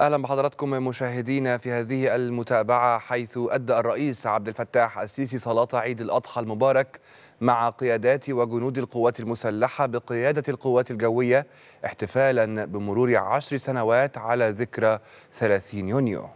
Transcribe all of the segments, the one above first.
اهلا بحضراتكم مشاهدينا في هذه المتابعه حيث ادى الرئيس عبد الفتاح السيسي صلاه عيد الاضحى المبارك مع قيادات وجنود القوات المسلحه بقياده القوات الجويه احتفالا بمرور عشر سنوات على ذكرى 30 يونيو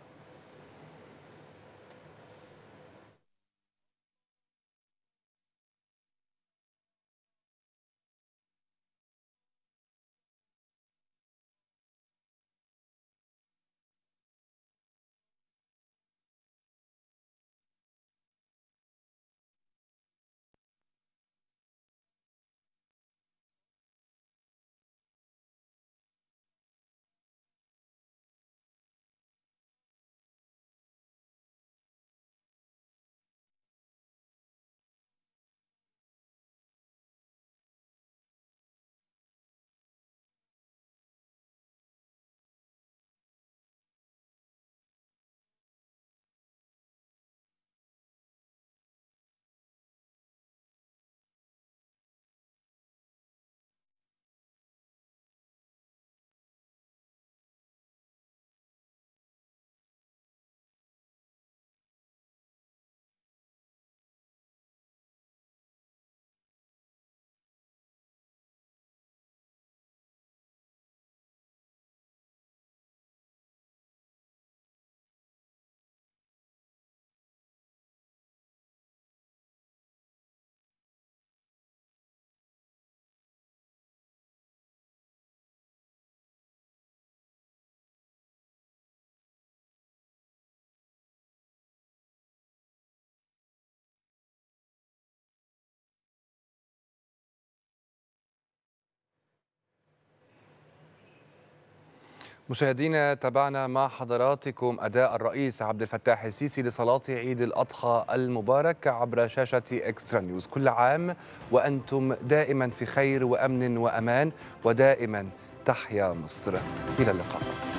مشاهدينا تابعنا مع حضراتكم أداء الرئيس عبد الفتاح السيسي لصلاة عيد الأضحى المبارك عبر شاشة إكسترا نيوز كل عام وأنتم دائما في خير وأمن وأمان ودائما تحيا مصر إلى اللقاء